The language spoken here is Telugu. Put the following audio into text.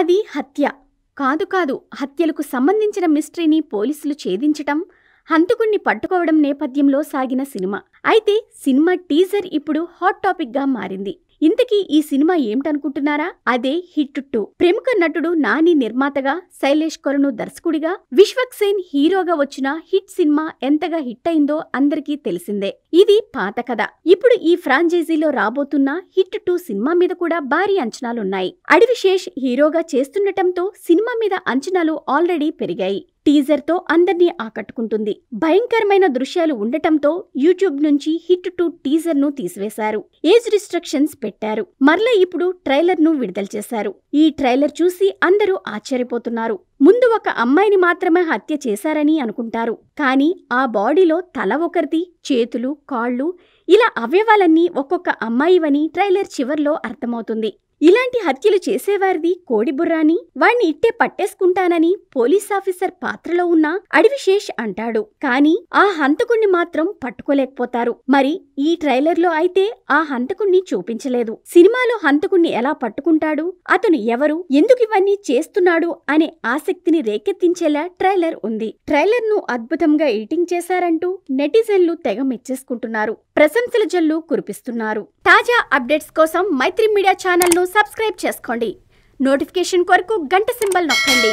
అది హత్య కాదు కాదు హత్యలకు సంబంధించిన మిస్టరీని పోలీసులు ఛేదించటం హంతకుణ్ణి పట్టుకోవడం నేపథ్యంలో సాగిన సినిమా అయితే సినిమా టీజర్ ఇప్పుడు హాట్ టాపిక్ గా మారింది ఇంతకీ ఈ సినిమా ఏమిటనుకుంటున్నారా అదే హిట్ టూ ప్రముఖ నటుడు నాని నిర్మాతగా శైలేష్ కొలను దర్శకుడిగా విశ్వక్ సేన్ హీరోగా వచ్చిన హిట్ సినిమా ఎంతగా హిట్ అయిందో అందరికీ తెలిసిందే ఇది పాత కథ ఇప్పుడు ఈ ఫ్రాంచైజీలో రాబోతున్న హిట్ టూ సినిమా మీద కూడా భారీ అంచనాలున్నాయి అడివిశేష్ హీరోగా చేస్తుండటంతో సినిమా మీద అంచనాలు ఆల్రెడీ పెరిగాయి టీజర్తో అందర్నీ ఆకట్టుకుంటుంది భయంకరమైన దృశ్యాలు ఉండటంతో యూట్యూబ్ నుంచి హిట్ టు టీజర్ను తీసివేశారు ఏజ్ రిస్ట్రిక్షన్స్ పెట్టారు మరల ఇప్పుడు ట్రైలర్ను విడుదల చేశారు ఈ ట్రైలర్ చూసి అందరూ ఆశ్చర్యపోతున్నారు ముందు ఒక అమ్మాయిని మాత్రమే హత్య చేశారని అనుకుంటారు కానీ ఆ బాడీలో తల ఒకరిది చేతులు కాళ్ళు ఇలా అవయవాలన్నీ ఒక్కొక్క అమ్మాయివని ట్రైలర్ చివర్లో అర్థమవుతుంది ఇలాంటి హత్యలు చేసేవారిది కోడిబుర్రాని వాణ్ణి ఇట్టే పట్టేసుకుంటానని పోలీస్ ఆఫీసర్ పాత్రలో ఉన్న అడివిశేష్ అంటాడు కానీ ఆ హంతకుణ్ణి మాత్రం పట్టుకోలేకపోతారు మరి ఈ ట్రైలర్లో అయితే ఆ హంతకుణ్ణి చూపించలేదు సినిమాలో హంతకుణ్ణి ఎలా పట్టుకుంటాడు అతను ఎవరు ఎందుకు ఇవన్నీ చేస్తున్నాడు అనే ఆసక్తిని రేకెత్తించేలా ట్రైలర్ ఉంది ట్రైలర్ ను అద్భుతంగా ఎడిటింగ్ చేశారంటూ నెటిజన్లు తెగ మెచ్చేసుకుంటున్నారు ప్రశంసల జల్లు కురిపిస్తున్నారు తాజా అప్డేట్స్ కోసం మైత్రి మీడియా ఛానల్ను సబ్స్క్రైబ్ చేసుకోండి నోటిఫికేషన్ కొరకు గంట సింబల్ నొక్కండి